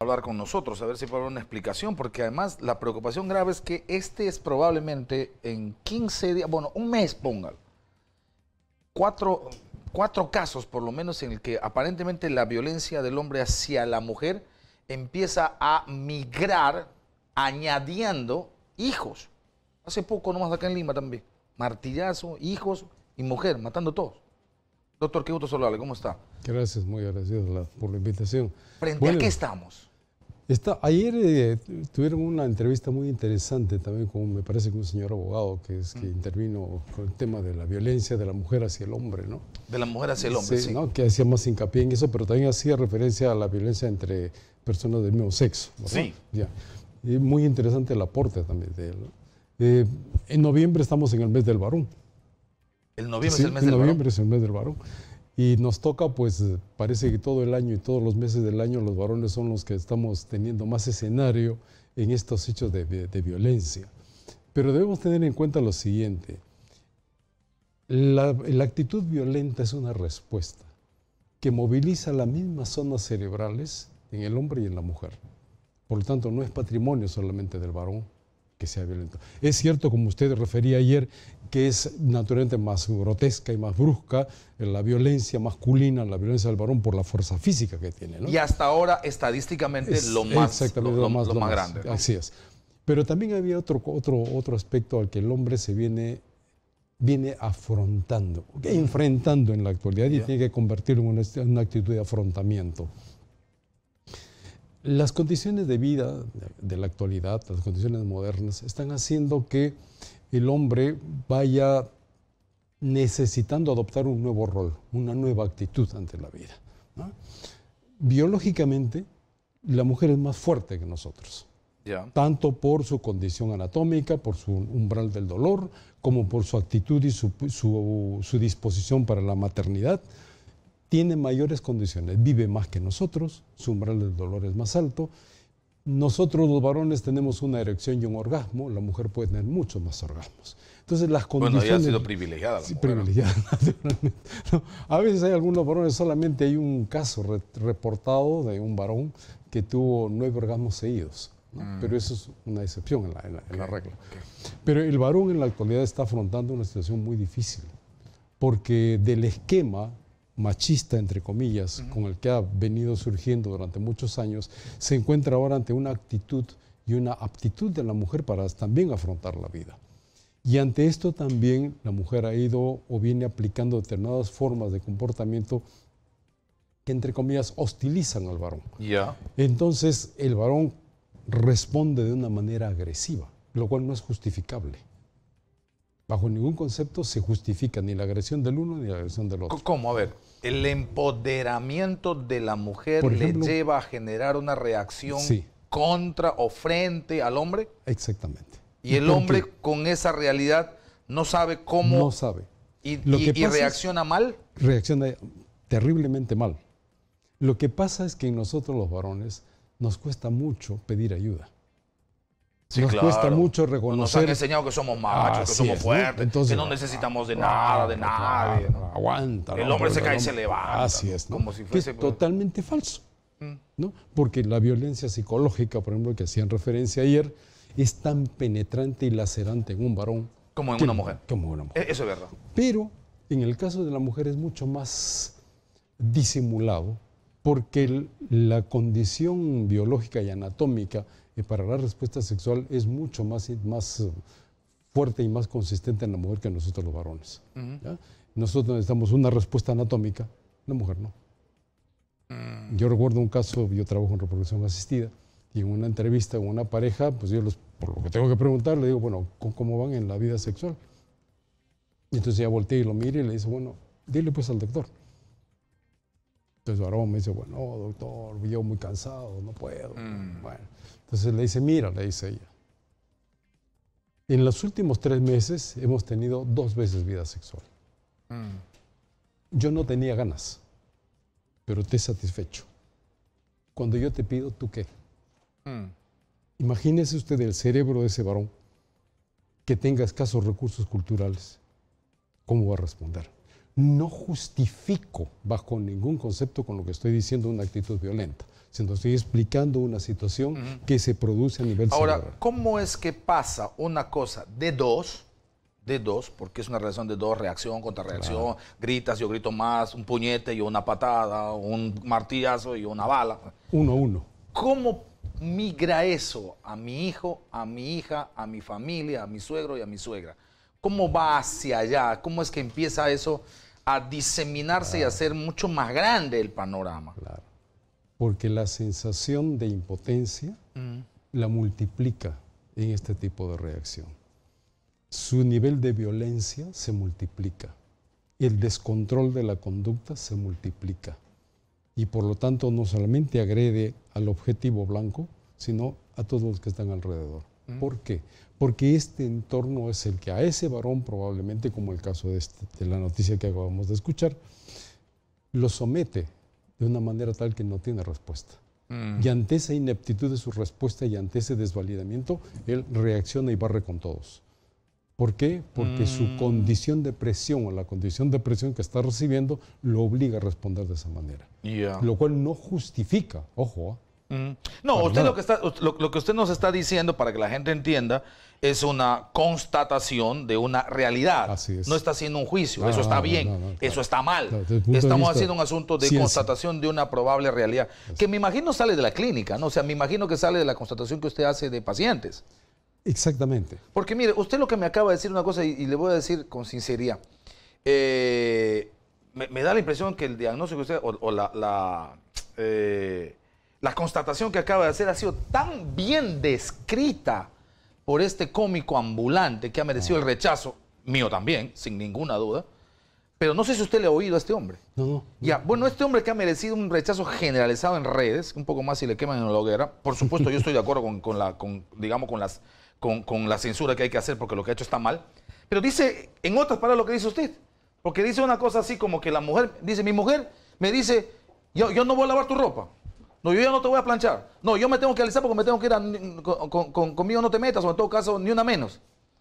hablar con nosotros, a ver si puede haber una explicación, porque además la preocupación grave es que este es probablemente en 15 días, bueno, un mes póngalo, cuatro, casos por lo menos en el que aparentemente la violencia del hombre hacia la mujer empieza a migrar añadiendo hijos. Hace poco nomás acá en Lima también, martillazo, hijos y mujer, matando todos. Doctor, qué gusto saludarle, ¿cómo está? Gracias, muy agradecido por la invitación. ¿Frente a qué estamos? ayer eh, tuvieron una entrevista muy interesante también con, me parece que un señor abogado que es que mm. intervino con el tema de la violencia de la mujer hacia el hombre, ¿no? De la mujer hacia el hombre, sí. Que hacía más hincapié en eso, pero también hacía referencia a la violencia entre personas del mismo sexo. Sí. muy interesante el aporte también de eh, en noviembre estamos en el mes del varón. El noviembre es el mes del varón. Y nos toca, pues, parece que todo el año y todos los meses del año los varones son los que estamos teniendo más escenario en estos hechos de, violencia. Pero debemos tener en cuenta lo siguiente. La, la, actitud violenta es una respuesta que moviliza las mismas zonas cerebrales en el hombre y en la mujer. Por lo tanto, no es patrimonio solamente del varón, que sea violento. Es cierto, como usted refería ayer, que es naturalmente más grotesca y más brusca la violencia masculina, la violencia del varón por la fuerza física que tiene. Y hasta ahora estadísticamente es, lo, más, lo, más, grande. Así es. Pero también había otro, otro, otro aspecto al que el hombre se viene, viene afrontando, enfrentando en la actualidad y tiene que convertirlo en una actitud de afrontamiento. Las condiciones de vida de la actualidad, las condiciones modernas, están haciendo que el hombre vaya necesitando adoptar un nuevo rol, una nueva actitud ante la vida. Biológicamente, la mujer es más fuerte que nosotros, tanto por su condición anatómica, por su umbral del dolor, como por su actitud y su disposición para la maternidad tiene mayores condiciones, vive más que nosotros, su umbral del dolor es más alto. Nosotros los varones tenemos una erección y un orgasmo, la mujer puede tener muchos más orgasmos. Entonces las condiciones... Bueno, ya ha sido privilegiada. sí, privilegiada, naturalmente. a veces hay algunos varones, solamente hay un caso reportado de un varón que tuvo nueve orgasmos seguidos. Mm. Pero eso es una excepción en la, regla. Pero el varón en la actualidad está afrontando una situación muy difícil, porque del esquema machista, entre comillas, con el que ha venido surgiendo durante muchos años, se encuentra ahora ante una actitud y una aptitud de la mujer para también afrontar la vida. Y ante esto también la mujer ha ido o viene aplicando determinadas formas de comportamiento que, entre comillas, hostilizan al varón. Entonces el varón responde de una manera agresiva, lo cual no es justificable bajo ningún concepto se justifica ni la agresión del uno ni la agresión del otro. ¿Cómo? A ver, el empoderamiento de la mujer le lleva a generar una reacción contra o frente al hombre. Exactamente. Y, el hombre con esa realidad no sabe cómo. No sabe. Y, y reacciona mal. Reacciona terriblemente mal. Lo que pasa es que nosotros los varones nos cuesta mucho pedir ayuda nos cuesta mucho reconocer. Nos han enseñado que somos machos, que somos fuertes, que no necesitamos de nada, de nadie. Aguanta. El hombre se cae y se levanta. Así es. es totalmente falso. Mm. ¿no? Porque la violencia psicológica, por ejemplo, que hacían referencia ayer, es tan penetrante y lacerante en un varón. Como en una mujer. Como una mujer. E-, eso es verdad. Pero en el caso de la mujer es mucho más disimulado porque la condición biológica y anatómica y para la respuesta sexual es mucho más, más eh, fuerte y más consistente en la mujer que en nosotros los varones. Nosotros necesitamos una respuesta anatómica, la mujer no. Mm. Yo recuerdo un caso, yo trabajo en reproducción asistida, y en una entrevista con una pareja, pues yo los, por lo que tengo que preguntar, le digo, bueno, ¿cómo van en la vida sexual? Y entonces ya volteé y lo mire y le dice, bueno, dile pues al doctor. Entonces varón me dice, bueno, doctor, yo muy cansado, no puedo. Mm. Bueno, entonces le dice, mira, le dice ella. En los últimos tres meses hemos tenido dos veces vida sexual. Mm. Yo no tenía ganas, pero te he satisfecho. Cuando yo te pido, ¿tú qué? Mm. Imagínese usted el cerebro de ese varón que tenga escasos recursos culturales. ¿Cómo va a responder? no justifico bajo ningún concepto con lo que estoy diciendo una actitud violenta, sino estoy explicando una situación que se produce a nivel Ahora, ¿cómo es que pasa una cosa de dos, de dos, porque es una relación de dos, reacción contra reacción, gritas, yo grito más, un puñete y una patada, un martillazo y una bala? Uno a uno. ¿Cómo migra eso a mi hijo, a mi hija, a mi familia, a mi suegro y a mi suegra? ¿Cómo va hacia allá? ¿Cómo es que empieza eso? a diseminarse y a hacer mucho más grande el panorama. Claro. Porque la sensación de impotencia la multiplica en este tipo de reacción. Su nivel de violencia se multiplica. El descontrol de la conducta se multiplica. Y por lo tanto no solamente agrede al objetivo blanco, sino a todos los que están alrededor. ¿Por qué? porque este entorno es el que a ese varón, probablemente como el caso este, de, la noticia que acabamos de escuchar, lo somete de una manera tal que no tiene respuesta. Mm. Y ante esa ineptitud de su respuesta y ante ese desvalidamiento, él reacciona y barre con todos. ¿Por qué? Porque su mm. condición de presión o la condición de presión que está recibiendo lo obliga a responder de esa manera. Lo cual no justifica, ojo, ¿ah? No, usted lo que, está, lo, que usted nos está diciendo, para que la gente entienda, es una constatación de una realidad. No está haciendo un juicio. eso está bien. Eso está mal. Estamos haciendo un asunto de constatación de una probable realidad. Que me imagino sale de la clínica, ¿no? O sea, me imagino que sale de la constatación que usted hace de pacientes. Exactamente. Porque mire, usted lo que me acaba de decir una cosa, y, le voy a decir con sinceridad. Eh, me, da la impresión que el diagnóstico que usted, o, la, eh, la constatación que acaba de hacer ha sido tan bien descrita por este cómico ambulante que ha merecido el rechazo, mío también, sin ninguna duda. Pero no sé si usted le ha oído a este hombre. No, no. Ya, bueno, este hombre que ha merecido un rechazo generalizado en redes, un poco más si le queman en la hoguera. Por supuesto, yo estoy de acuerdo con, la, digamos, con, las, con, la censura que hay que hacer porque lo que ha hecho está mal. Pero dice, en otras palabras, lo que dice usted. Porque dice una cosa así como que la mujer, dice, mi mujer me dice, yo no voy a lavar tu ropa. No, yo ya no te voy a planchar. No, yo me tengo que alisar porque me tengo que ir conmigo no te metas, o en todo caso, ni una menos.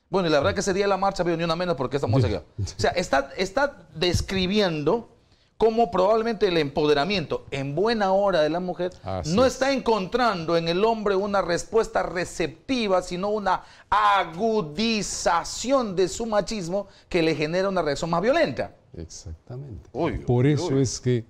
Bueno, y la verdad que ese día de la marcha, veo ni una menos porque estamos aquí. O sea, está, está describiendo cómo probablemente el empoderamiento en buena hora de la mujer no está encontrando en el hombre una respuesta receptiva, sino una agudización de su machismo que le genera una reacción más violenta. Exactamente. Por eso es que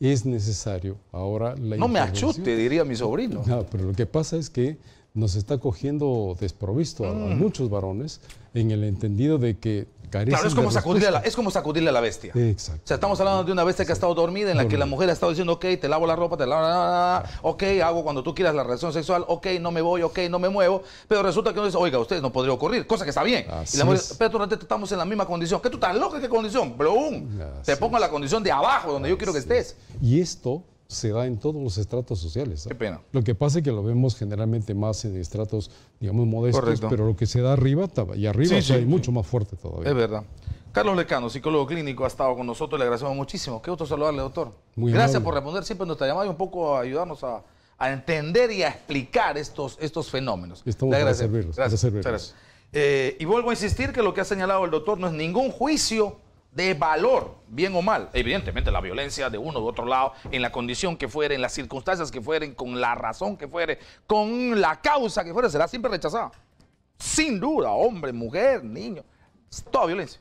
es necesario ahora la No me achute, diría mi sobrino. No, pero lo que pasa es que nos está cogiendo desprovisto a, mm. muchos varones en el entendido de que Claro, es como, sacudirle a es como sacudirle a la bestia. Exacto. O sea, estamos hablando de una bestia que ha estado dormida, en la que la mujer ha estado diciendo, ok, te lavo la ropa, te lavo la... Ok, hago cuando tú quieras la relación sexual, ok, no me voy, ok, no me muevo. Pero resulta que uno dice, oiga, ustedes no podría ocurrir, cosa que está bien. y la mujer, es. pero estamos en la misma condición. ¿Qué tú estás loca? ¿Qué condición? ¡Bloom! Te pongo en la condición de abajo, donde yo quiero que estés. Y esto se da en todos los estratos sociales. ¿eh? Qué pena. Lo que pasa es que lo vemos generalmente más en estratos, digamos, modestos, pero lo que se da arriba y arriba es mucho más fuerte todavía. Es verdad. Carlos Lecano, psicólogo clínico, ha estado con nosotros, le agradecemos muchísimo. Qué gusto saludarle, doctor. Muy Gracias por responder siempre nuestra llamada y un poco a ayudarnos a, entender y a explicar estos, estos fenómenos. Estamos muy para Gracias. Gracias. Eh, y vuelvo a insistir que lo que ha señalado el doctor no es ningún juicio de valor, bien o mal. Evidentemente la violencia de uno u otro lado, en la condición que fuere, en las circunstancias que fueren, con la razón que fuere, con la causa que fuere, será siempre rechazada. Sin duda, hombre, mujer, niño, toda violencia.